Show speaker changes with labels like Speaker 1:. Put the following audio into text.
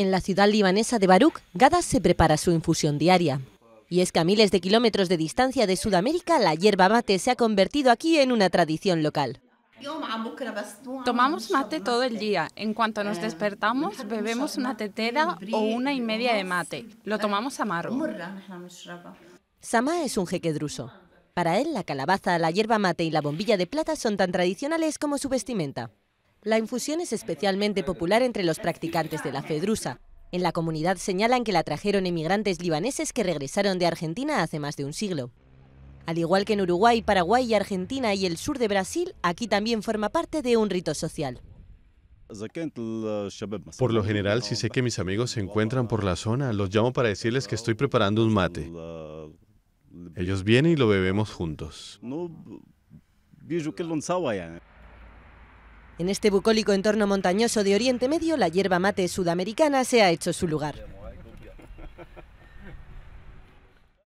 Speaker 1: En la ciudad libanesa de Baruch, Gada se prepara su infusión diaria. Y es que a miles de kilómetros de distancia de Sudamérica, la hierba mate se ha convertido aquí en una tradición local.
Speaker 2: Tomamos mate todo el día. En cuanto nos despertamos, bebemos una tetera o una y media de mate. Lo tomamos amargo.
Speaker 1: Sama es un jeque druso. Para él, la calabaza, la hierba mate y la bombilla de plata son tan tradicionales como su vestimenta. La infusión es especialmente popular entre los practicantes de la fedrusa. En la comunidad señalan que la trajeron emigrantes libaneses que regresaron de Argentina hace más de un siglo. Al igual que en Uruguay, Paraguay y Argentina y el sur de Brasil, aquí también forma parte de un rito social.
Speaker 3: Por lo general, si sé que mis amigos se encuentran por la zona, los llamo para decirles que estoy preparando un mate. Ellos vienen y lo bebemos juntos.
Speaker 1: En este bucólico entorno montañoso de Oriente Medio, la hierba mate sudamericana se ha hecho su lugar.